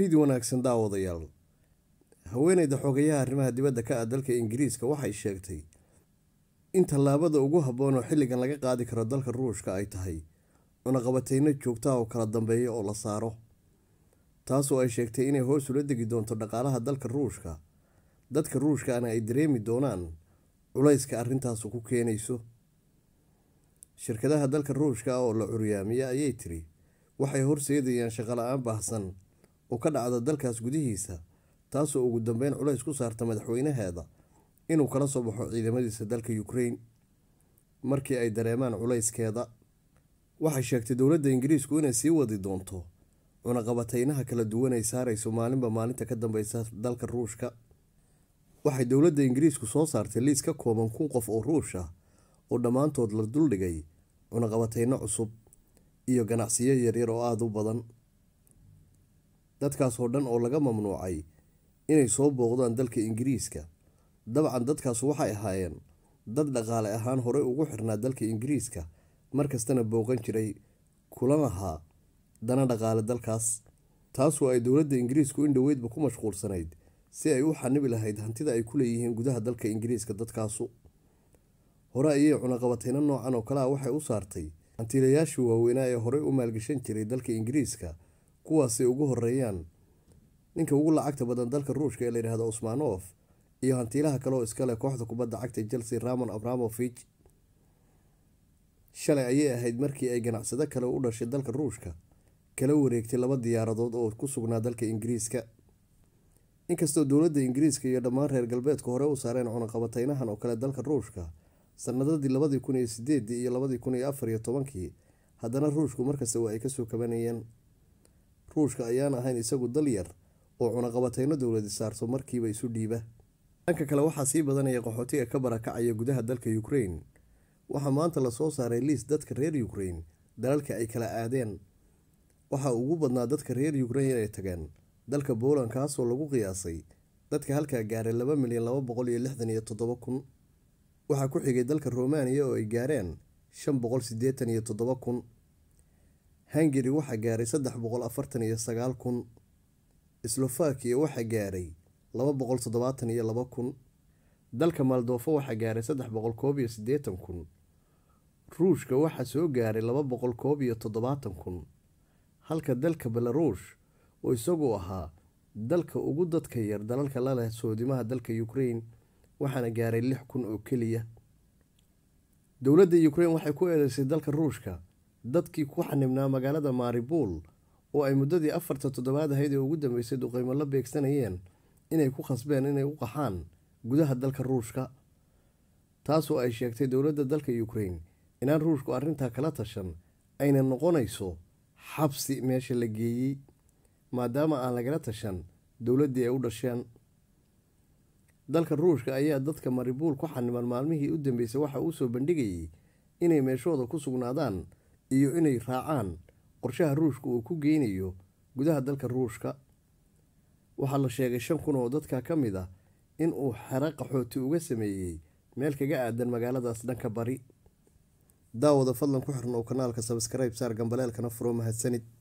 fidi wanaagsan daawadayaal haweeneyda xogayaha arrimaha dibadda ka ah dalka ingiriiska waxay sheegtay in tallaabada ugu habboon oo xilligan laga qaadi karo dalka ruushka ay tahay cunaqabateyno joogta ah oo kala dambeeya oo la saaro taasoo ay sheegtay inay hoos ula degi doonto dhaqaalaha dalka ruushka dadka ruushkana ay dareemi doonaan culayska arrintaasu ku keenayso shirkadaha dalka ruushka oo la curyaamiya ayay tiri waxay horseedayaan shaqola aan baahsan oo ka dhacda dalkaas gudihiisa taasoo ugu dambeyn culays ku saarta madaxweynaheeda inuu kala soo baxo ciidamadiisa dalka ukraine markii ay dareemaan culayskeeda waxay sheegtay dowladda ingiriisku inay sii wadi doonto cunaqabateynaha kala duwan ay saarayso maalinba maalinta ka dambeysa dalka ruushka waxay dowladda ingiriisku soo saartay liis ka kooban kun qof oo ruush ah oo dhammaantood la duldhigay cunaqabateyno cusub iyo ganacsiyo yaryar oo aada u badan dadkaasoo dhan oo laga mamnuucay inay soo booqdaan dalka ingiriiska dabcan dadkaas waxay ahaayeen dad dhaqaale ahaan horey ugu xirnaa dalka ingiriiska markastana booqan jiray kula dana dhaqaale dalkaas taasu ay dowladda ingiriisku in dhoweydba ku mashquulsanayd si ay u xanibi lahayd hantida ay ku leeyihiin gudaha dalka ingiriiska dadkaasu hore ayay cunaqabateyno noocan oo kale ah waxay u saartay hantiilayaashii waaweynaa ee horey u maalgashan jiray dalka ingiriiska kuwaasi ugu horeeyaan ninka ugu lacagta badan dalka ruushka ee layidhahdo usmanov iyo hantiilaha kaleoo oo iskale kooxda kubadda cagta chelsea ramon abramovich shalay ayay ahayd markii ay ganacsado kale u dhashay dalka ruushka kala wareegtay laba diyaaradood oo ku sugnaa dalka ingiriiska inkastoo dowladda ingiriiska iyo dhammaan reer galbeedka hore u saareen cunuqabateynahan oo kale dalka ruushka sanadadii labadii kun iyo sideedii iyo labadii kun iyo afar iyo tobankii haddana ruushku markasta waa ay kasoo kabanayeen ruushka ayaan ahayn isagu dal yar oo cunaqabateyno dowladi saarto markiiba isu dhiiba dhanka kale waxaa sii badanaya qaxootiga ka barakacaya gudaha dalka ukrain waxaa maanta lasoo saaray liis dadka reer ukrain dalalka ay kala aadeen waxaa ugu badnaa dadka reer ukrain inay tageen dalka boland kaasoo lagu qiyaasay dadka halkaa gaaray laba milyan laba boqol iyo lixdan iyo toddoba kun waxaa ku xigay dalka romaaniya oo ay gaareen shan boqol siddeetan iyo toddoba kun Hungary waxaa gaaray saddex boqol afartan iyo sagaal kun, Slovakia waxaa gaaray laba boqol toddobaatan iyo laba kun, dalka Moldova waxaa gaaray saddex boqol koob iyo siddeetan kun, Ruushka waxaa soo gaaray laba boqol koob iyo toddobaatan kun, halka dalka Belarus oo isagu ahaa dalka ugu dadka yar dalalka la leh soodimaha dalka Ukraine waxaana gaaray lix kun oo keliya. Dowladda ukrain waxay ku eedeysay dalka Ruushka dadkii ku xanibnaa magaalada maaribuul oo ay muddadii afarta toddobaad ahayd ee ugu dambeysay duqeymo la beegsanayeen inay ku khasbeen inay u qaxaan gudaha dalka ruushka taasoo ay sheegtay dowladda dalka ukrain inaan ruushku arrintaa kala tashan ayna noqonayso xabsi meesha la geeyey maadaama aan lagala tashan dowladdii ay u dhasheen dalka ruushka ayaa dadka maribuul ku xaniban maalmihii u dambeysay waxa uu soo bandhigayay inay meeshooda ku sugnaadaan iyo inay raacaan qorshaha ruushka uu ku geynayo gudaha dalka ruushka waxaa la sheegay shan kun oo dadka ka mid ah uu xero qaxooti uga sameeyey meel kaga aadan magaaladaas dhanka bari daawada fadlan ku xirnow kanaalka sabskrayb saar gambaleelkana furo mahadsanid